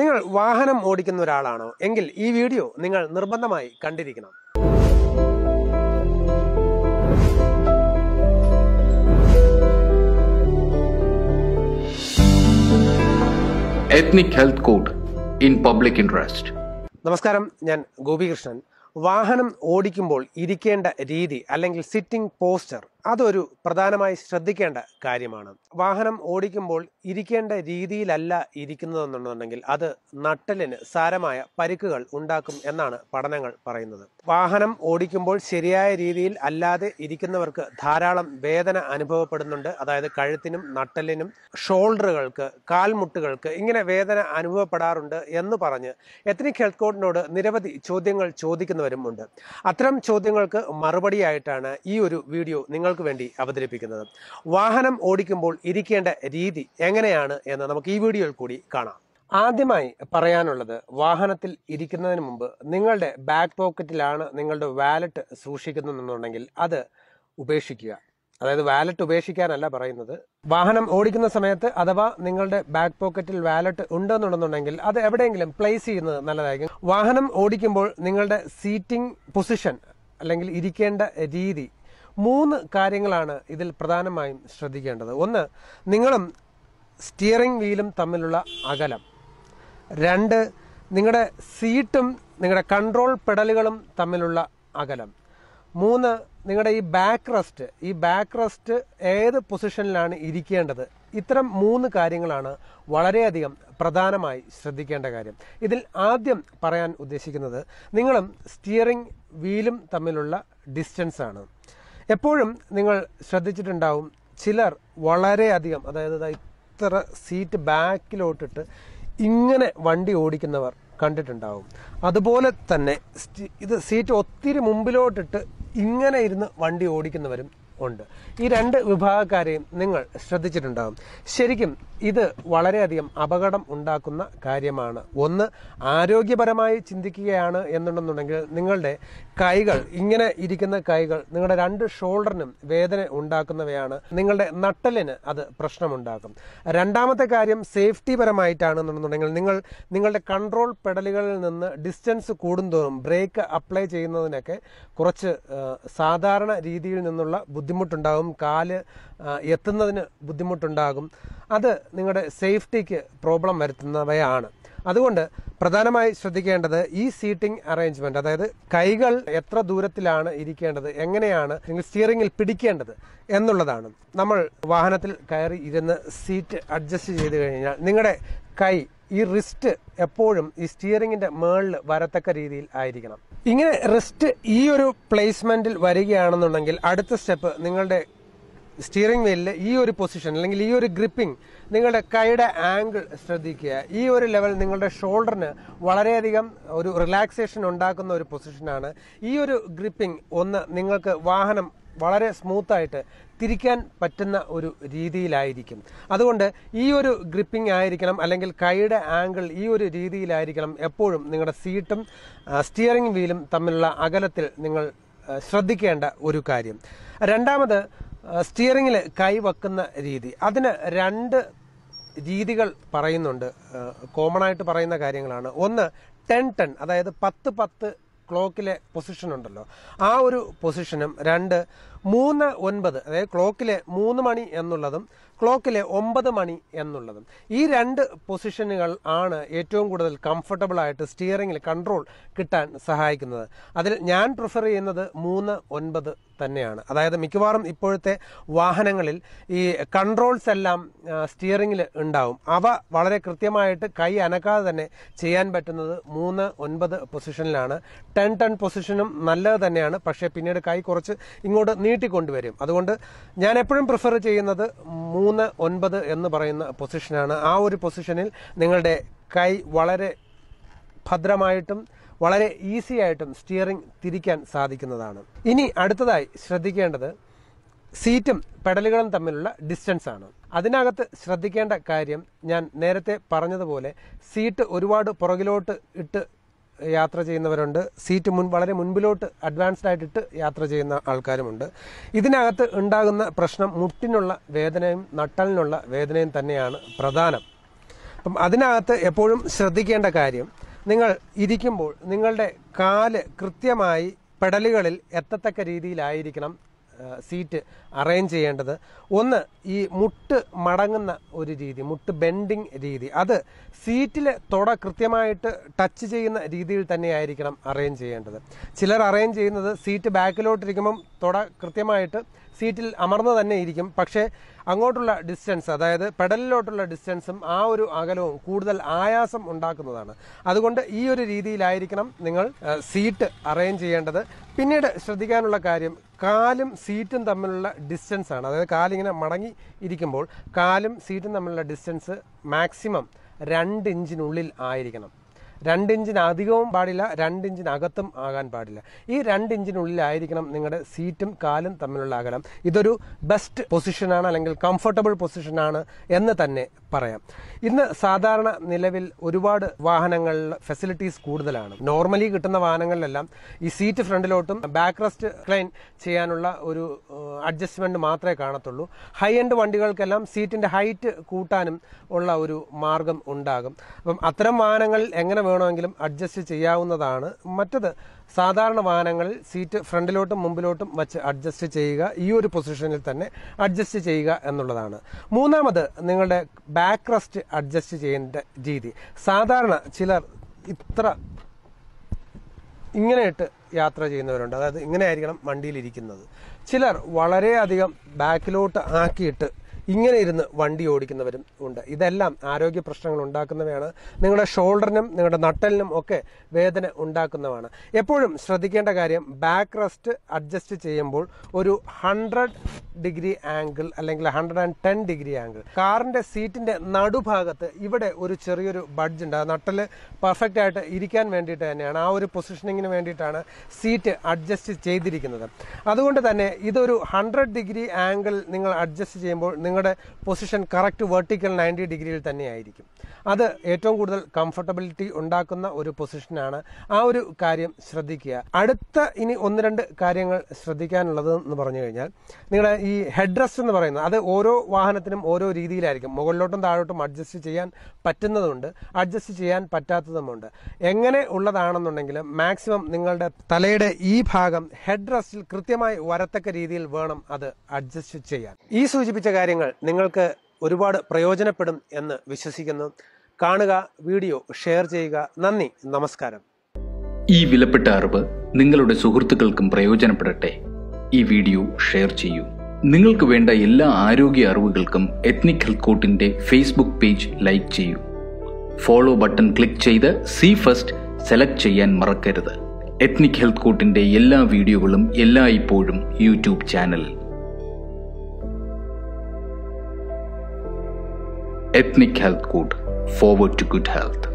നിങ്ങൾ വാഹനം ഓടിക്കുന്ന ഒരാളാണോ എങ്കിൽ ഈ വീഡിയോ നിങ്ങൾ നിർബന്ധമായി കണ്ടിരിക്കണം ethnic health code in public interest നമസ്കാരം ഞാൻ ഗോപികൃഷ്ണൻ വാഹനം ഓടിക്കുമ്പോൾ ഇരിക്കേണ്ട രീതി അല്ലെങ്കിൽ സിറ്റിംഗ് പോസ്റ്റർ അതൊരു പ്രധാനമായി ശ്രദ്ധിക്കേണ്ട കാര്യമാണ് വാഹനം ഓടിക്കുമ്പോൾ ഇരിക്കേണ്ട രീതിയിലല്ല ഇരിക്കുന്നതെന്നുണ്ടെങ്കിൽ അത് നട്ടലിന് സാരമായ പരിക്കുകൾ ഉണ്ടാക്കും എന്നാണ് പഠനങ്ങൾ പറയുന്നത് വാഹനം ഓടിക്കുമ്പോൾ ശരിയായ രീതിയിൽ അല്ലാതെ ഇരിക്കുന്നവർക്ക് ധാരാളം വേദന അനുഭവപ്പെടുന്നുണ്ട് അതായത് കഴുത്തിനും നട്ടലിനും ഷോൾഡറുകൾക്ക് കാൽമുട്ടുകൾക്ക് ഇങ്ങനെ വേദന അനുഭവപ്പെടാറുണ്ട് എന്ന് പറഞ്ഞ് എത്നിക് ഹെൽത്ത് കോഡിനോട് നിരവധി ചോദ്യങ്ങൾ ചോദിക്കുന്നവരും ഉണ്ട് അത്തരം ചോദ്യങ്ങൾക്ക് മറുപടിയായിട്ടാണ് ഈ ഒരു വീഡിയോ നിങ്ങൾ നിങ്ങൾക്ക് വേണ്ടി അവതരിപ്പിക്കുന്നത് വാഹനം ഓടിക്കുമ്പോൾ ഇരിക്കേണ്ട രീതി എങ്ങനെയാണ് എന്ന് നമുക്ക് ഈ വീഡിയോയിൽ കൂടി കാണാം ആദ്യമായി പറയാനുള്ളത് വാഹനത്തിൽ ഇരിക്കുന്നതിന് മുമ്പ് നിങ്ങളുടെ ബാക്ക് പോക്കറ്റിലാണ് നിങ്ങളുടെ വാലറ്റ് സൂക്ഷിക്കുന്നതെന്നുണ്ടെങ്കിൽ അത് ഉപേക്ഷിക്കുക അതായത് വാലറ്റ് ഉപേക്ഷിക്കാനല്ല പറയുന്നത് വാഹനം ഓടിക്കുന്ന സമയത്ത് അഥവാ നിങ്ങളുടെ ബാക്ക് പോക്കറ്റിൽ വാലറ്റ് ഉണ്ടെന്നുണ്ടെന്നുണ്ടെങ്കിൽ അത് എവിടെയെങ്കിലും പ്ലേസ് ചെയ്യുന്നത് നല്ലതായിരിക്കും വാഹനം ഓടിക്കുമ്പോൾ നിങ്ങളുടെ സീറ്റിംഗ് പൊസിഷൻ അല്ലെങ്കിൽ ഇരിക്കേണ്ട രീതി മൂന്ന് കാര്യങ്ങളാണ് ഇതിൽ പ്രധാനമായും ശ്രദ്ധിക്കേണ്ടത് ഒന്ന് നിങ്ങളും സ്റ്റിയറിംഗ് വീലും തമ്മിലുള്ള അകലം രണ്ട് നിങ്ങളുടെ സീറ്റും നിങ്ങളുടെ കൺട്രോൾ പെഡലുകളും തമ്മിലുള്ള അകലം മൂന്ന് നിങ്ങളുടെ ഈ ബാക്ക് റെസ്റ്റ് ഈ ബാക്ക് റെസ്റ്റ് ഏത് പൊസിഷനിലാണ് ഇരിക്കേണ്ടത് ഇത്തരം മൂന്ന് കാര്യങ്ങളാണ് വളരെയധികം പ്രധാനമായി ശ്രദ്ധിക്കേണ്ട കാര്യം ഇതിൽ ആദ്യം പറയാൻ ഉദ്ദേശിക്കുന്നത് നിങ്ങളും സ്റ്റിയറിംഗ് വീലും തമ്മിലുള്ള ഡിസ്റ്റൻസ് ആണ് എപ്പോഴും നിങ്ങൾ ശ്രദ്ധിച്ചിട്ടുണ്ടാവും ചിലർ വളരെയധികം അതായത് ഇത്ര സീറ്റ് ബാക്കിലോട്ടിട്ട് ഇങ്ങനെ വണ്ടി ഓടിക്കുന്നവർ കണ്ടിട്ടുണ്ടാവും അതുപോലെ തന്നെ ഇത് സീറ്റ് ഒത്തിരി മുമ്പിലോട്ടിട്ട് ഇങ്ങനെ ഇരുന്ന് വണ്ടി ഓടിക്കുന്നവരും ഉണ്ട് ഈ രണ്ട് വിഭാഗക്കാരെയും നിങ്ങൾ ശ്രദ്ധിച്ചിട്ടുണ്ടാകും ശരിക്കും ഇത് വളരെയധികം അപകടം ഉണ്ടാക്കുന്ന കാര്യമാണ് ഒന്ന് ആരോഗ്യപരമായി ചിന്തിക്കുകയാണ് എന്നുണ്ടെന്നുണ്ടെങ്കിൽ നിങ്ങളുടെ കൈകൾ ഇങ്ങനെ ഇരിക്കുന്ന കൈകൾ നിങ്ങളുടെ രണ്ട് ഷോൾഡറിനും വേദന ഉണ്ടാക്കുന്നവയാണ് നിങ്ങളുടെ നട്ടലിന് അത് പ്രശ്നമുണ്ടാക്കും രണ്ടാമത്തെ കാര്യം സേഫ്റ്റി പരമായിട്ടാണെന്നുണ്ടെന്നുണ്ടെങ്കിൽ നിങ്ങൾ നിങ്ങളുടെ കൺട്രോൾ പെഡലുകളിൽ നിന്ന് ഡിസ്റ്റൻസ് കൂടുന്തോറും ബ്രേക്ക് അപ്ലൈ ചെയ്യുന്നതിനൊക്കെ കുറച്ച് സാധാരണ രീതിയിൽ നിന്നുള്ള ബുദ്ധിമുട്ട് ബുദ്ധിമുട്ടുണ്ടാകും കാല് എത്തുന്നതിന് ബുദ്ധിമുട്ടുണ്ടാകും അത് നിങ്ങളുടെ സേഫ്റ്റിക്ക് പ്രോബ്ലം വരുത്തുന്നവയാണ് അതുകൊണ്ട് പ്രധാനമായി ശ്രദ്ധിക്കേണ്ടത് ഈ സീറ്റിംഗ് അറേഞ്ച്മെന്റ് അതായത് കൈകൾ എത്ര ദൂരത്തിലാണ് ഇരിക്കേണ്ടത് എങ്ങനെയാണ് നിങ്ങൾ സ്റ്റിയറിംഗിൽ പിടിക്കേണ്ടത് എന്നുള്ളതാണ് നമ്മൾ വാഹനത്തിൽ കയറി ഇരുന്ന് സീറ്റ് അഡ്ജസ്റ്റ് ചെയ്ത് കഴിഞ്ഞാൽ നിങ്ങളുടെ കൈ ഈ റിസ്റ്റ് എപ്പോഴും ഈ സ്റ്റിയറിംഗിന്റെ മേളിൽ വരത്തക്ക രീതിയിൽ ആയിരിക്കണം ഇങ്ങനെ റിസ്റ്റ് ഈ ഒരു പ്ലേസ്മെന്റിൽ വരികയാണെന്നുണ്ടെങ്കിൽ അടുത്ത സ്റ്റെപ്പ് നിങ്ങളുടെ സ്റ്റിയറിംഗ് വീലിൽ ഈ ഒരു പൊസിഷൻ അല്ലെങ്കിൽ ഈ ഒരു ഗ്രിപ്പിംഗ് നിങ്ങളുടെ കൈയുടെ ആംഗിൾ ശ്രദ്ധിക്കുക ഈ ഒരു ലെവൽ നിങ്ങളുടെ ഷോൾഡറിന് വളരെയധികം ഒരു റിലാക്സേഷൻ ഉണ്ടാക്കുന്ന ഒരു പൊസിഷനാണ് ഈ ഒരു ഗ്രിപ്പിംഗ് ഒന്ന് നിങ്ങൾക്ക് വാഹനം വളരെ സ്മൂത്തായിട്ട് തിരിക്കാൻ പറ്റുന്ന ഒരു രീതിയിലായിരിക്കും അതുകൊണ്ട് ഈ ഒരു ഗ്രിപ്പിംഗ് ആയിരിക്കണം അല്ലെങ്കിൽ കൈയുടെ ആംഗിൾ ഈ ഒരു രീതിയിലായിരിക്കണം എപ്പോഴും നിങ്ങളുടെ സീറ്റും സ്റ്റിയറിംഗ് വീലും തമ്മിലുള്ള അകലത്തിൽ നിങ്ങൾ ശ്രദ്ധിക്കേണ്ട ഒരു കാര്യം രണ്ടാമത് സ്റ്റിയറിംഗിൽ കൈ വെക്കുന്ന രീതി അതിന് രണ്ട് രീതികൾ പറയുന്നുണ്ട് കോമൺ ആയിട്ട് പറയുന്ന കാര്യങ്ങളാണ് ഒന്ന് ടെൻ ടെൻ അതായത് പത്ത് പത്ത് ക്ലോക്കിലെ പൊസിഷൻ ഉണ്ടല്ലോ ആ ഒരു പൊസിഷനും രണ്ട് മൂന്ന് ഒൻപത് അതായത് ക്ലോക്കിലെ മൂന്ന് മണി എന്നുള്ളതും ക്ലോക്കിലെ ഒമ്പത് മണി എന്നുള്ളതും ഈ രണ്ട് പൊസിഷനുകൾ ആണ് ഏറ്റവും കൂടുതൽ കംഫർട്ടബിൾ ആയിട്ട് സ്റ്റിയറിംഗിൽ കൺട്രോൾ കിട്ടാൻ സഹായിക്കുന്നത് അതിൽ ഞാൻ പ്രിഫർ ചെയ്യുന്നത് മൂന്ന് ഒൻപത് തന്നെയാണ് അതായത് മിക്കവാറും ഇപ്പോഴത്തെ വാഹനങ്ങളിൽ ഈ കൺട്രോൾസ് എല്ലാം സ്റ്റിയറിംഗിൽ ഉണ്ടാവും അവ വളരെ കൃത്യമായിട്ട് കൈ അനക്കാതെ തന്നെ ചെയ്യാൻ പറ്റുന്നത് മൂന്ന് ഒൻപത് പൊസിഷനിലാണ് ടെൻ ടെൻ പൊസിഷനും നല്ലത് തന്നെയാണ് പക്ഷേ പിന്നീട് കൈ കുറച്ച് ഇങ്ങോട്ട് നീട്ടിക്കൊണ്ടുവരും അതുകൊണ്ട് ഞാൻ എപ്പോഴും പ്രിഫർ ചെയ്യുന്നത് മൂന്ന് ഒൻപത് എന്ന് പറയുന്ന പൊസിഷനാണ് ആ ഒരു പൊസിഷനിൽ നിങ്ങളുടെ കൈ വളരെ ഭദ്രമായിട്ടും വളരെ ഈസി ആയിട്ടും സ്റ്റിയറിംഗ് തിരിക്കാൻ സാധിക്കുന്നതാണ് ഇനി അടുത്തതായി ശ്രദ്ധിക്കേണ്ടത് സീറ്റും പെഡലുകളും തമ്മിലുള്ള ഡിസ്റ്റൻസ് ആണ് അതിനകത്ത് ശ്രദ്ധിക്കേണ്ട കാര്യം ഞാൻ നേരത്തെ പറഞ്ഞതുപോലെ സീറ്റ് ഒരുപാട് പുറകിലോട്ട് ഇട്ട് യാത്ര ചെയ്യുന്നവരുണ്ട് സീറ്റ് മുൻ വളരെ മുൻപിലോട്ട് അഡ്വാൻസ്ഡ് ആയിട്ടിട്ട് യാത്ര ചെയ്യുന്ന ആൾക്കാരുമുണ്ട് ഇതിനകത്ത് ഉണ്ടാകുന്ന പ്രശ്നം മുട്ടിനുള്ള വേദനയും നട്ടലിനുള്ള വേദനയും തന്നെയാണ് പ്രധാനം അപ്പം അതിനകത്ത് എപ്പോഴും ശ്രദ്ധിക്കേണ്ട കാര്യം നിങ്ങൾ ഇരിക്കുമ്പോൾ നിങ്ങളുടെ കാല് കൃത്യമായി പെടലുകളിൽ എത്തത്തക്ക രീതിയിലായിരിക്കണം സീറ്റ് അറേഞ്ച് ചെയ്യേണ്ടത് ഒന്ന് ഈ മുട്ട് മടങ്ങുന്ന ഒരു രീതി മുട്ട് ബെൻഡിങ് രീതി അത് സീറ്റിൽ തുട കൃത്യമായിട്ട് ടച്ച് ചെയ്യുന്ന രീതിയിൽ തന്നെയായിരിക്കണം അറേഞ്ച് ചെയ്യേണ്ടത് ചിലർ അറേഞ്ച് ചെയ്യുന്നത് സീറ്റ് ബാക്കിലോട്ടിരിക്കുമ്പം തുട കൃത്യമായിട്ട് സീറ്റിൽ അമർന്നു തന്നെ ഇരിക്കും പക്ഷേ അങ്ങോട്ടുള്ള ഡിസ്റ്റൻസ് അതായത് പെഡലിലോട്ടുള്ള ഡിസ്റ്റൻസും ആ ഒരു അകലവും കൂടുതൽ ആയാസം ഉണ്ടാക്കുന്നതാണ് അതുകൊണ്ട് ഈ ഒരു രീതിയിലായിരിക്കണം നിങ്ങൾ സീറ്റ് അറേഞ്ച് ചെയ്യേണ്ടത് പിന്നീട് ശ്രദ്ധിക്കാനുള്ള കാര്യം കാലും സീറ്റും തമ്മിലുള്ള ഡിസ്റ്റൻസ് ആണ് അതായത് കാലിങ്ങനെ മടങ്ങി ഇരിക്കുമ്പോൾ കാലും സീറ്റും തമ്മിലുള്ള ഡിസ്റ്റൻസ് മാക്സിമം രണ്ട് ഇഞ്ചിനുള്ളിൽ ആയിരിക്കണം രണ്ട് അധികവും പാടില്ല രണ്ട് ഇഞ്ചിനകത്തും ആകാൻ പാടില്ല ഈ രണ്ട് ഇഞ്ചിനുള്ളിലായിരിക്കണം നിങ്ങളുടെ സീറ്റും കാലും തമ്മിലുള്ള അകലം ഇതൊരു ബെസ്റ്റ് പൊസിഷനാണ് അല്ലെങ്കിൽ കംഫർട്ടബിൾ പൊസിഷനാണ് എന്ന് തന്നെ പറയാം ഇന്ന് സാധാരണ നിലവിൽ ഒരുപാട് വാഹനങ്ങളിൽ ഫെസിലിറ്റീസ് കൂടുതലാണ് നോർമലി കിട്ടുന്ന വാഹനങ്ങളിലെല്ലാം ഈ സീറ്റ് ഫ്രണ്ടിലോട്ടും ബാക്ക് റെസ്റ്റ് ക്ലൈൻ ചെയ്യാനുള്ള ഒരു അഡ്ജസ്റ്റ്മെന്റ് മാത്രമേ കാണത്തുള്ളൂ ഹൈ എൻഡ് വണ്ടികൾക്കെല്ലാം സീറ്റിന്റെ ഹൈറ്റ് കൂട്ടാനും ഉള്ള ഒരു മാർഗം ഉണ്ടാകും അപ്പം അത്തരം വാഹനങ്ങൾ എങ്ങനെ വേണമെങ്കിലും അഡ്ജസ്റ്റ് ചെയ്യാവുന്നതാണ് മറ്റത് സാധാരണ വാഹനങ്ങളിൽ സീറ്റ് ഫ്രണ്ടിലോട്ടും മുമ്പിലോട്ടും വച്ച് അഡ്ജസ്റ്റ് ചെയ്യുക ഈ ഒരു പൊസിഷനിൽ തന്നെ അഡ്ജസ്റ്റ് ചെയ്യുക എന്നുള്ളതാണ് മൂന്നാമത് നിങ്ങളുടെ ബാക്ക് റെസ്റ്റ് അഡ്ജസ്റ്റ് ചെയ്യേണ്ട രീതി സാധാരണ ചിലർ ഇത്ര ഇങ്ങനെയിട്ട് യാത്ര ചെയ്യുന്നവരുണ്ട് അതായത് ഇങ്ങനെ ആയിരിക്കണം വണ്ടിയിലിരിക്കുന്നത് ചിലർ വളരെയധികം ബാക്കിലോട്ട് ആക്കിയിട്ട് ഇങ്ങനെ ഇരുന്ന് വണ്ടി ഓടിക്കുന്നവരും ഉണ്ട് ഇതെല്ലാം ആരോഗ്യ പ്രശ്നങ്ങൾ ഉണ്ടാക്കുന്നവയാണ് നിങ്ങളുടെ ഷോൾഡറിനും നിങ്ങളുടെ നട്ടലിനും ഒക്കെ വേദന ഉണ്ടാക്കുന്നതാണ് എപ്പോഴും ശ്രദ്ധിക്കേണ്ട കാര്യം ബാക്ക് റെസ്റ്റ് അഡ്ജസ്റ്റ് ചെയ്യുമ്പോൾ ഒരു ഹൺഡ്രഡ് ഡിഗ്രി ആംഗിൾ അല്ലെങ്കിൽ hundred and ten degree angle കാറിന്റെ സീറ്റിന്റെ നടുഭാഗത്ത് ഇവിടെ ഒരു ചെറിയൊരു ബഡ്ജ് ഉണ്ട് ആ നട്ടല് പെർഫെക്റ്റ് ആയിട്ട് ഇരിക്കാൻ വേണ്ടിയിട്ട് തന്നെയാണ് ആ ഒരു പൊസിഷനിങ്ങിന് വേണ്ടിയിട്ടാണ് സീറ്റ് അഡ്ജസ്റ്റ് ചെയ്തിരിക്കുന്നത് അതുകൊണ്ട് തന്നെ ഇതൊരു ഹൺഡ്രഡ് ഡിഗ്രി ആംഗിൾ നിങ്ങൾ അഡ്ജസ്റ്റ് ചെയ്യുമ്പോൾ നിങ്ങളുടെ പൊസിഷൻ കറക്റ്റ് വെർട്ടിക്കൽ നയൻറ്റി ഡിഗ്രിയിൽ തന്നെയായിരിക്കും അത് ഏറ്റവും കൂടുതൽ കംഫർട്ടബിലിറ്റി ഉണ്ടാക്കുന്ന ഒരു പൊസിഷനാണ് ആ ഒരു കാര്യം ശ്രദ്ധിക്കുക അടുത്ത ഇനി ഒന്ന് രണ്ട് കാര്യങ്ങൾ ശ്രദ്ധിക്കാനുള്ളത് എന്ന് പറഞ്ഞു കഴിഞ്ഞാൽ നിങ്ങളുടെ ഈ ഹെഡ് റെസ്റ്റ് എന്ന് പറയുന്നത് അത് ഓരോ വാഹനത്തിനും ഓരോ രീതിയിലായിരിക്കും മുകളിലോട്ടും താഴോട്ടും അഡ്ജസ്റ്റ് ചെയ്യാൻ പറ്റുന്നതുണ്ട് അഡ്ജസ്റ്റ് ചെയ്യാൻ പറ്റാത്തതുമുണ്ട് എങ്ങനെ ഉള്ളതാണെന്നുണ്ടെങ്കിലും മാക്സിമം നിങ്ങളുടെ തലയുടെ ഈ ഭാഗം ഹെഡ് റെസ്റ്റിൽ കൃത്യമായി വരത്തക്ക രീതിയിൽ വേണം അത് അഡ്ജസ്റ്റ് ചെയ്യാൻ ഈ സൂചിപ്പിച്ച കാര്യങ്ങൾ വിവരങ്ങൾ നിങ്ങൾക്ക് ഒരുപാട് പ്രയോജനപ്പെടും എന്ന് വിശ്വസിക്കുന്നു കാണുക വീഡിയോ ഷെയർ ചെയ്യുക നന്ദി നമസ്കാരം ഈ വിലപ്പെട്ട അറിവ് നിങ്ങളുടെ സുഹൃത്തുക്കൾക്കും പ്രയോജനപ്പെടട്ടെ ഈ വീഡിയോ ഷെയർ ചെയ്യൂ നിങ്ങൾക്ക് വേണ്ട എല്ലാ ആരോഗ്യ അറിവുകൾക്കും എത്നിക് ഹെൽത്ത് കോട്ടിന്റെ ഫേസ്ബുക്ക് പേജ് ലൈക്ക് ചെയ്യൂ ഫോളോ ബട്ടൺ ക്ലിക്ക് ചെയ്ത് സി ഫസ്റ്റ് സെലക്ട് ചെയ്യാൻ മറക്കരുത് എത്നിക് ഹെൽത്ത് കോട്ടിന്റെ എല്ലാ വീഡിയോകളും എല്ലായ്പ്പോഴും യൂട്യൂബ് ചാനലിൽ Ethnic Health Code Forward to Good Health.